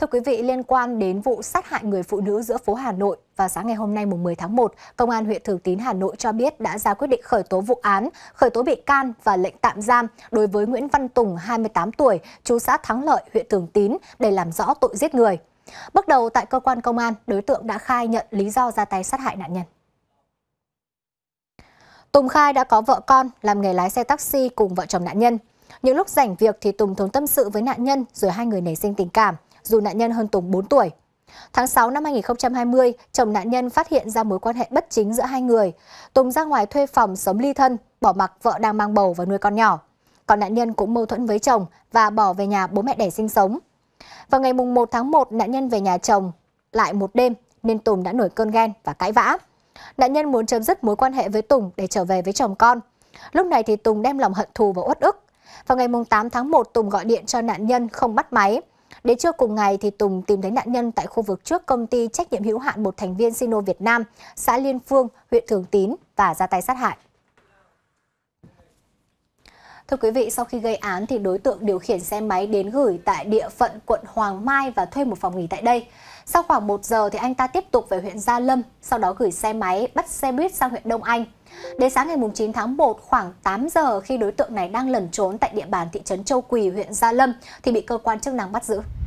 Thưa quý vị, liên quan đến vụ sát hại người phụ nữ giữa phố Hà Nội vào sáng ngày hôm nay mùng 10 tháng 1, Công an huyện Thường Tín Hà Nội cho biết đã ra quyết định khởi tố vụ án, khởi tố bị can và lệnh tạm giam đối với Nguyễn Văn Tùng, 28 tuổi, chú xã Thắng Lợi, huyện Thường Tín để làm rõ tội giết người. Bước đầu tại cơ quan công an, đối tượng đã khai nhận lý do ra tay sát hại nạn nhân. Tùng khai đã có vợ con, làm nghề lái xe taxi cùng vợ chồng nạn nhân. Những lúc rảnh việc thì Tùng thống tâm sự với nạn nhân rồi hai người nảy sinh tình cảm, dù nạn nhân hơn Tùng 4 tuổi. Tháng 6 năm 2020, chồng nạn nhân phát hiện ra mối quan hệ bất chính giữa hai người. Tùng ra ngoài thuê phòng sống ly thân, bỏ mặc vợ đang mang bầu và nuôi con nhỏ. Còn nạn nhân cũng mâu thuẫn với chồng và bỏ về nhà bố mẹ đẻ sinh sống. Vào ngày 1 tháng 1, nạn nhân về nhà chồng lại một đêm nên Tùng đã nổi cơn ghen và cãi vã. Nạn nhân muốn chấm dứt mối quan hệ với Tùng để trở về với chồng con. Lúc này thì Tùng đem lòng hận thù và uất ức, vào ngày 8 tháng 1, Tùng gọi điện cho nạn nhân không bắt máy. Đến trưa cùng ngày thì Tùng tìm thấy nạn nhân tại khu vực trước công ty trách nhiệm hữu hạn một thành viên Sino Việt Nam, xã Liên Phương, huyện Thường Tín và ra tay sát hại. Thưa quý vị, sau khi gây án thì đối tượng điều khiển xe máy đến gửi tại địa phận quận Hoàng Mai và thuê một phòng nghỉ tại đây. Sau khoảng 1 giờ thì anh ta tiếp tục về huyện Gia Lâm, sau đó gửi xe máy bắt xe buýt sang huyện Đông Anh. Đến sáng ngày 9 tháng 1 khoảng 8 giờ khi đối tượng này đang lẩn trốn tại địa bàn thị trấn Châu Quỳ, huyện Gia Lâm thì bị cơ quan chức năng bắt giữ.